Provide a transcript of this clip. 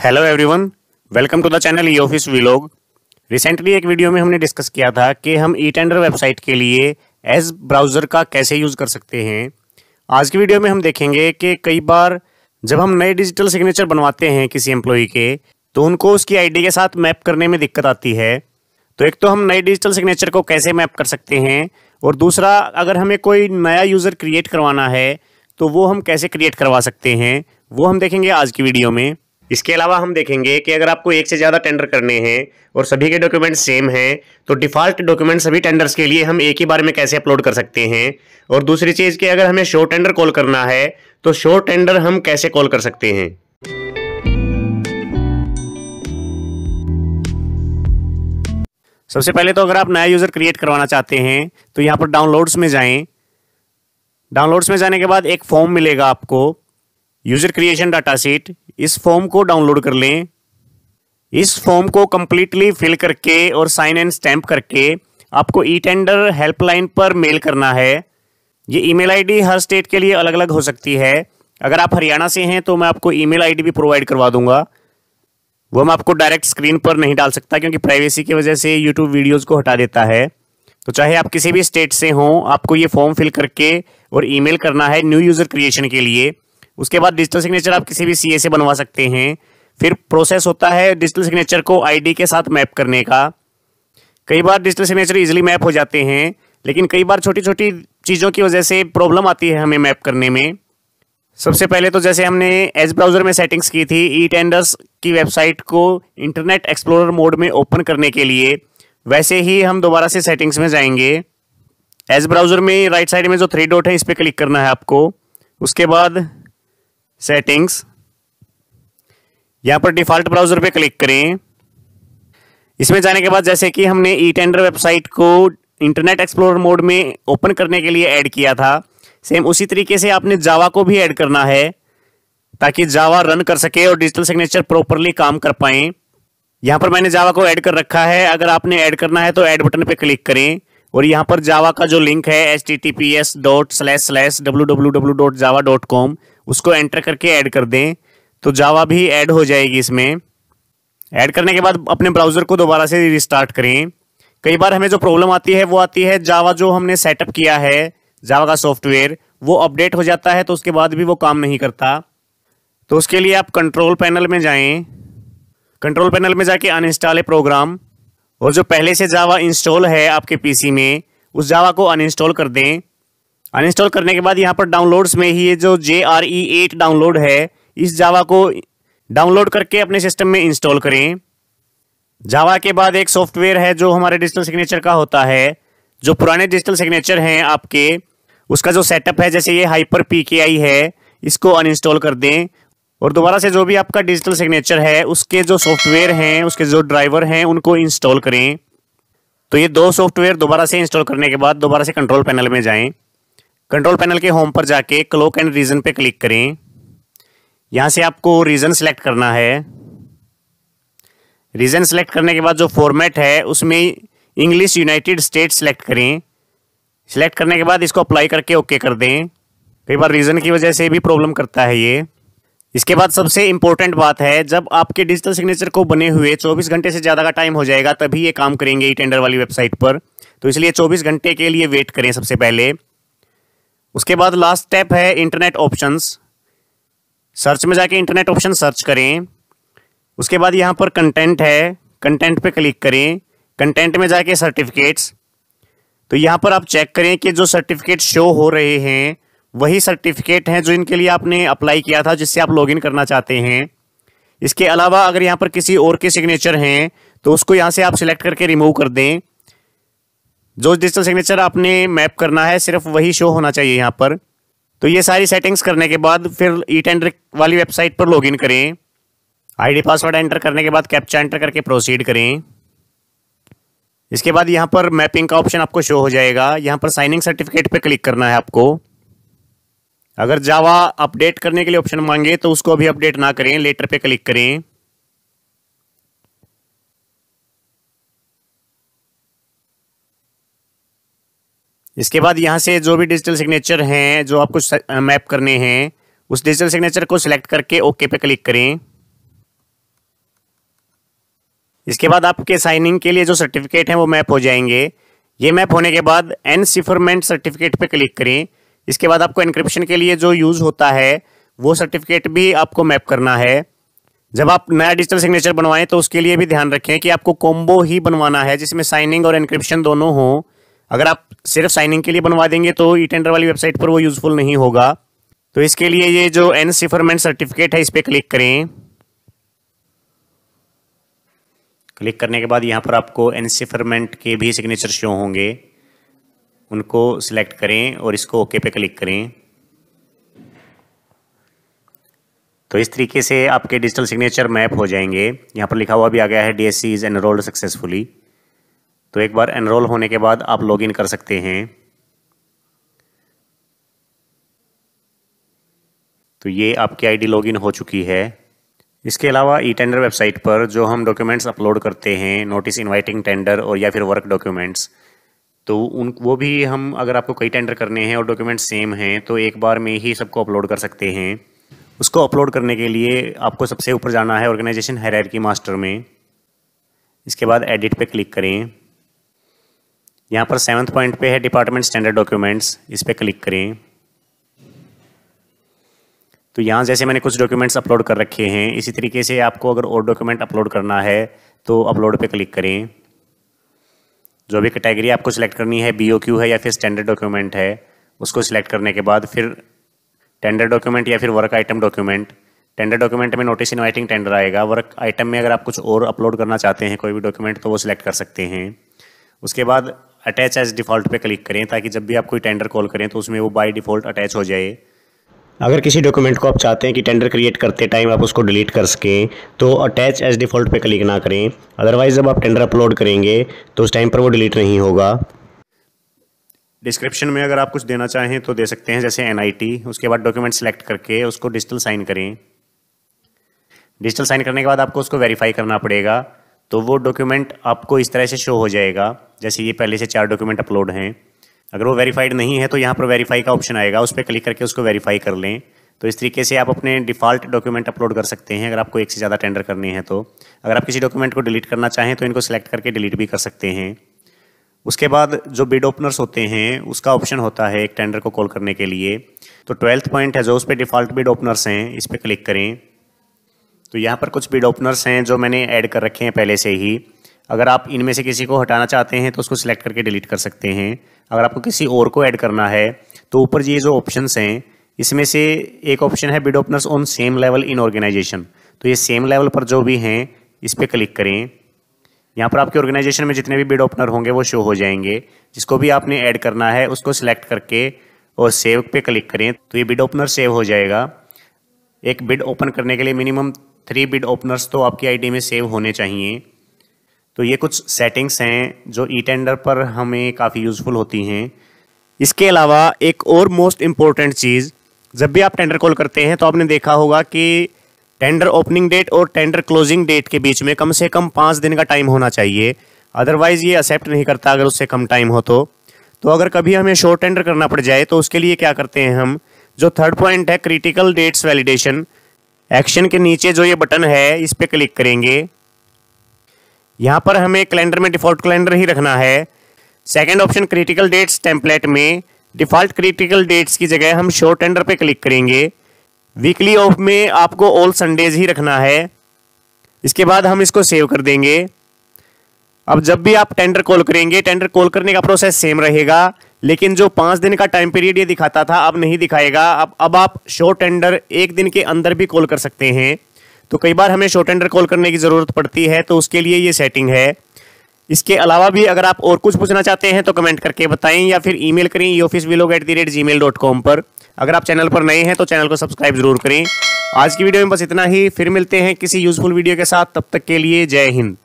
hello everyone welcome to the channel e office vlog recently एक video में हमने discuss किया था कि हम ई टेंडर वेबसाइट के लिए एज ब्राउज़र का कैसे यूज़ कर सकते हैं आज की वीडियो में हम देखेंगे कि कई बार जब हम नए डिजिटल सिग्नेचर बनवाते हैं किसी एम्प्लॉय के तो उनको उसकी आईडी के साथ मैप करने में दिक्कत आती है तो एक तो हम नए डिजिटल सिग्नेचर को कैसे मैप कर सकते हैं और दूसरा अगर हमें कोई नया यूज़र क्रिएट करवाना है तो वो हम कैसे क्रिएट करवा सकते हैं वो हम देखेंगे आज की वीडियो में इसके अलावा हम देखेंगे कि अगर आपको एक से ज़्यादा टेंडर करने हैं और सभी के डॉक्यूमेंट सेम हैं तो डिफ़ॉल्ट डॉक्यूमेंट सभी टेंडर्स के लिए हम एक ही बार में कैसे अपलोड कर सकते हैं और दूसरी चीज़ कि अगर हमें शो टेंडर कॉल करना है तो शो टेंडर हम कैसे कॉल कर सकते हैं सबसे पहले तो अगर आप नया यूज़र क्रिएट करवाना चाहते हैं तो यहाँ पर डाउनलोड्स में जाएं डाउनलोड्स में जाने के बाद एक फॉर्म मिलेगा आपको यूजर क्रिएशन डाटा सीट इस फॉर्म को डाउनलोड कर लें इस फॉर्म को कम्प्लीटली फिल करके और साइन एंड स्टैम्प करके आपको ई टेंडर हेल्पलाइन पर मेल करना है ये ईमेल आईडी हर स्टेट के लिए अलग अलग हो सकती है अगर आप हरियाणा से हैं तो मैं आपको ईमेल आईडी भी प्रोवाइड करवा दूंगा वो मैं आपको डायरेक्ट स्क्रीन पर नहीं डाल सकता क्योंकि प्राइवेसी की वजह से यूट्यूब वीडियोज़ को हटा देता है तो चाहे आप किसी भी स्टेट से हों आपको ये फॉर्म फिल करके और ईमेल करना है न्यू यूज़र क्रिएशन के लिए उसके बाद डिजिटल सिग्नेचर आप किसी भी सी से बनवा सकते हैं फिर प्रोसेस होता है डिजिटल सिग्नेचर को आईडी के साथ मैप करने का कई बार डिजिटल सिग्नेचर इजीली मैप हो जाते हैं लेकिन कई बार छोटी छोटी चीज़ों की वजह से प्रॉब्लम आती है हमें मैप करने में सबसे पहले तो जैसे हमने एज ब्राउज़र में सेटिंग्स की थी ई टेंडर्स की वेबसाइट को इंटरनेट एक्सप्लोरर मोड में ओपन करने के लिए वैसे ही हम दोबारा से सेटिंग्स में जाएंगे एज ब्राउज़र में राइट साइड में जो थ्री डॉट है इस पर क्लिक करना है आपको उसके बाद सेटिंग्स यहाँ पर डिफॉल्ट ब्राउजर पे क्लिक करें इसमें जाने के बाद जैसे कि हमने ई टेंडर वेबसाइट को इंटरनेट एक्सप्लोर मोड में ओपन करने के लिए ऐड किया था सेम उसी तरीके से आपने जावा को भी ऐड करना है ताकि जावा रन कर सके और डिजिटल सिग्नेचर प्रॉपरली काम कर पाए यहां पर मैंने जावा को ऐड कर रखा है अगर आपने ऐड करना है तो ऐड बटन पर क्लिक करें और यहाँ पर जावा का जो लिंक है H T T P S dot slash slash W W W dot Java dot com उसको एंटर करके ऐड कर दें तो जावा भी ऐड हो जाएगी इसमें ऐड करने के बाद अपने ब्राउज़र को दोबारा से रिस्टार्ट करें कई बार हमें जो प्रॉब्लम आती है वो आती है जावा जो हमने सेटअप किया है जावा का सॉफ्टवेयर वो अपडेट हो जाता है तो उसके बाद भी वो काम नहीं करता तो उसके लिए आप कंट्रोल पैनल में जाएं कंट्रोल पैनल में जाके अनइंस्टॉल ए प्रोग्राम और जो पहले से जावा इंस्टॉल है आपके पीसी में उस जावा को अनइंस्टॉल कर दें अनइंस्टॉल करने के बाद यहाँ पर डाउनलोड्स में ही ये जो J R E eight download है इस जावा को डाउनलोड करके अपने सिस्टम में इंस्टॉल करें जावा के बाद एक सॉफ्टवेयर है जो हमारे डिजिटल सिग्नेचर का होता है जो पुराने डिजिटल सिग्नेचर हैं आपके उसका जो सेटअप है जैसे ये हाइपर पी के आई है इसको अनइंस्टॉल कर दें और दोबारा से जो भी आपका डिजिटल सिग्नेचर है उसके जो सॉफ्टवेयर हैं उसके जो ड्राइवर हैं उनको इंस्टॉल करें तो ये दो सॉफ्टवेयर दोबारा से इंस्टॉल करने के बाद दोबारा से कंट्रोल पैनल में जाएं कंट्रोल पैनल के होम पर जाके क्लोक एंड रीज़न पे क्लिक करें यहाँ से आपको रीज़न सेलेक्ट करना है रीज़न सेलेक्ट करने के बाद जो फॉर्मेट है उसमें इंग्लिश यूनाइटेड स्टेट सेलेक्ट करें सेलेक्ट करने के बाद इसको अप्लाई करके ओके कर दें कई बार रीज़न की वजह से भी प्रॉब्लम करता है ये इसके बाद सबसे इंपॉर्टेंट बात है जब आपके डिजिटल सिग्नेचर को बने हुए 24 घंटे से ज़्यादा का टाइम हो जाएगा तभी ये काम करेंगे ई e टेंडर वाली वेबसाइट पर तो इसलिए 24 घंटे के लिए वेट करें सबसे पहले उसके बाद लास्ट स्टेप है इंटरनेट ऑप्शंस सर्च में जाके इंटरनेट ऑप्शन सर्च करें उसके बाद यहाँ पर कंटेंट है कंटेंट पर क्लिक करें कंटेंट में जाके सर्टिफिकेट्स तो यहाँ पर आप चेक करें कि जो सर्टिफिकेट शो हो रहे हैं वही सर्टिफिकेट हैं जो इनके लिए आपने अप्लाई किया था जिससे आप लॉगिन करना चाहते हैं इसके अलावा अगर यहाँ पर किसी और के सिग्नेचर हैं तो उसको यहाँ से आप सिलेक्ट करके रिमूव कर दें जो डिजिटल सिग्नेचर आपने मैप करना है सिर्फ वही शो होना चाहिए यहाँ पर तो ये सारी सेटिंग्स करने के बाद फिर ई टेंडर वाली वेबसाइट पर लॉगिन करें आईडी पासवर्ड एंटर करने के बाद कैप्चा एंटर करके प्रोसीड करें इसके बाद यहाँ पर मैपिंग का ऑप्शन आपको शो हो जाएगा यहाँ पर साइनिंग सर्टिफिकेट पर क्लिक करना है आपको अगर जावा अपडेट करने के लिए ऑप्शन मांगे तो उसको अभी अपडेट ना करें लेटर पे क्लिक करें इसके बाद यहां से जो भी डिजिटल सिग्नेचर हैं जो आपको मैप करने हैं उस डिजिटल सिग्नेचर को सिलेक्ट करके ओके पे क्लिक करें इसके बाद आपके साइनिंग के लिए जो सर्टिफिकेट हैं वो मैप हो जाएंगे ये मैप होने के बाद एन सिफरमेंट सर्टिफिकेट पे क्लिक करें इसके बाद आपको इंक्रिप्शन के लिए जो यूज़ होता है वो सर्टिफिकेट भी आपको मैप करना है जब आप नया डिजिटल सिग्नेचर बनवाएं तो उसके लिए भी ध्यान रखें कि आपको कॉम्बो ही बनवाना है जिसमें साइनिंग और इनक्रिप्शन दोनों हो अगर आप सिर्फ साइनिंग के लिए बनवा देंगे तो ई टेंडर वाली वेबसाइट पर वो यूज़फुल नहीं होगा तो इसके लिए ये जो एन सिफरमेंट सर्टिफिकेट है इस पर क्लिक करें क्लिक करने के बाद यहाँ पर आपको सिफरमेंट के भी सिग्नेचर शो होंगे उनको सिलेक्ट करें और इसको ओके पे क्लिक करें तो इस तरीके से आपके डिजिटल सिग्नेचर मैप हो जाएंगे यहाँ पर लिखा हुआ भी आ गया है D S C is enrolled successfully तो एक बार एनरोल होने के बाद आप लॉगिन कर सकते हैं तो ये आपकी आईडी लॉगिन हो चुकी है इसके अलावा ई टेंडर वेबसाइट पर जो हम डॉक्यूमेंट्स अपलोड करते हैं नोटिस इनवाइटिंग टेंडर और या फिर वर्क डॉक्यूमेंट्स तो उन वो भी हम अगर आपको कई टेंडर करने हैं और डॉक्यूमेंट सेम हैं तो एक बार में ही सबको अपलोड कर सकते हैं उसको अपलोड करने के लिए आपको सबसे ऊपर जाना है ऑर्गेनाइजेशन की मास्टर में इसके बाद एडिट पे क्लिक करें यहाँ पर सेवन्थ पॉइंट पे है डिपार्टमेंट स्टैंडर्ड डॉक्यूमेंट्स इस पर क्लिक करें तो यहाँ जैसे मैंने कुछ डॉक्यूमेंट्स अपलोड कर रखे हैं इसी तरीके से आपको अगर और डॉक्यूमेंट अपलोड करना है तो अपलोड पर क्लिक करें जो भी कैटेगरी आपको सिलेक्ट करनी है बी है या फिर स्टैंडर्ड डॉक्यूमेंट है उसको सिलेक्ट करने के बाद फिर टेंडर डॉक्यूमेंट या फिर work item document tender document में नोटिस इनवाइटिंग टेंडर आएगा वर्क आइटम में अगर आप कुछ और अपलोड करना चाहते हैं कोई भी डॉक्यूमेंट तो वो सिलेक्ट कर सकते हैं उसके बाद अटैच एज डिफ़ॉल्ट पे क्लिक करें ताकि जब भी आप कोई टेंडर कॉल करें तो उसमें वो बाय डिफ़ॉल्ट अटैच हो जाए अगर किसी डॉक्यूमेंट को आप चाहते हैं कि टेंडर क्रिएट करते टाइम आप उसको डिलीट कर सकें तो अटैच एज डिफ़ॉल्ट पे क्लिक ना करें अदरवाइज़ जब आप टेंडर अपलोड करेंगे तो उस टाइम पर वो डिलीट नहीं होगा डिस्क्रिप्शन में अगर आप कुछ देना चाहें तो दे सकते हैं जैसे एन उसके बाद डॉक्यूमेंट सेलेक्ट करके उसको डिजिटल साइन करें डिजिटल साइन करने के बाद आपको उसको वेरीफाई करना पड़ेगा तो वो डॉक्यूमेंट आपको इस तरह से शो हो जाएगा जैसे ये पहले से चार डॉक्यूमेंट अपलोड हैं अगर वो वेरीफाइड नहीं है तो यहाँ पर वेरीफाई का ऑप्शन आएगा उस पर क्लिक करके उसको वेरीफाई कर लें तो इस तरीके से आप अपने डिफ़ॉल्ट डॉक्यूमेंट अपलोड कर सकते हैं अगर आपको एक से ज़्यादा टेंडर करने हैं तो अगर आप किसी डॉक्यूमेंट को डिलीट करना चाहें तो इनको सेलेक्ट करके डिलीट भी कर सकते हैं उसके बाद जो बिड ओपनर्स होते हैं उसका ऑप्शन होता है एक टेंडर को कॉल करने के लिए तो ट्वेल्थ पॉइंट है जो उस पर डिफ़ॉल्ट बिड ओपनर्स हैं इस पर क्लिक करें तो यहाँ पर कुछ बिड ओपनर्स हैं जो मैंने ऐड कर रखे हैं पहले से ही अगर आप इनमें से किसी को हटाना चाहते हैं तो उसको सिलेक्ट करके डिलीट कर सकते हैं अगर आपको किसी और को ऐड करना है तो ऊपर ये जो ऑप्शंस हैं इसमें से एक ऑप्शन है bid openers on same level in organization तो ये सेम लेवल पर जो भी हैं इस पर क्लिक करें यहाँ पर आपके ऑर्गेनाइजेशन में जितने भी बिड ओपनर होंगे वो शो हो जाएंगे जिसको भी आपने ऐड करना है उसको सिलेक्ट करके और सेव पे क्लिक करें तो ये बिड ओपनर सेव हो जाएगा एक बिड ओपन करने के लिए मिनिमम थ्री बिड ओपनर्स तो आपकी आईडी में सेव होने चाहिए तो ये कुछ सेटिंग्स हैं जो ई टेंडर पर हमें काफ़ी यूज़फुल होती हैं इसके अलावा एक और मोस्ट इम्पॉर्टेंट चीज़ जब भी आप टेंडर कॉल करते हैं तो आपने देखा होगा कि टेंडर ओपनिंग डेट और टेंडर क्लोजिंग डेट के बीच में कम से कम पाँच दिन का टाइम होना चाहिए अदरवाइज़ ये एक्सेप्ट नहीं करता अगर उससे कम टाइम हो तो तो अगर कभी हमें शॉर्ट टेंडर करना पड़ जाए तो उसके लिए क्या करते हैं हम जो थर्ड पॉइंट है क्रिटिकल डेट्स वैलिडेशन एक्शन के नीचे जो ये बटन है इस पर क्लिक करेंगे यहाँ पर हमें कैलेंडर में डिफ़ॉल्ट कैलेंडर ही रखना है second option critical dates template में डिफ़ॉल्ट क्रिटिकल डेट्स की जगह हम शो टेंडर पर क्लिक करेंगे वीकली ऑफ में आपको ऑल संडेज ही रखना है इसके बाद हम इसको सेव कर देंगे अब जब भी आप टेंडर कॉल करेंगे टेंडर कॉल करने का प्रोसेस सेम रहेगा लेकिन जो पाँच दिन का टाइम पीरियड ये दिखाता था अब नहीं दिखाएगा अब अब आप शो टेंडर एक दिन के अंदर भी कॉल कर सकते हैं तो कई बार हमें शॉर्ट एंडर कॉल करने की ज़रूरत पड़ती है तो उसके लिए ये सेटिंग है इसके अलावा भी अगर आप और कुछ पूछना चाहते हैं तो कमेंट करके बताएं या फिर ईमेल करें ई ऑफिस विलोग at the rate gmail dot com पर अगर आप चैनल पर नए हैं तो चैनल को सब्सक्राइब जरूर करें आज की वीडियो में बस इतना ही फिर मिलते हैं किसी यूज़फुल वीडियो के साथ तब तक के लिए जय हिंद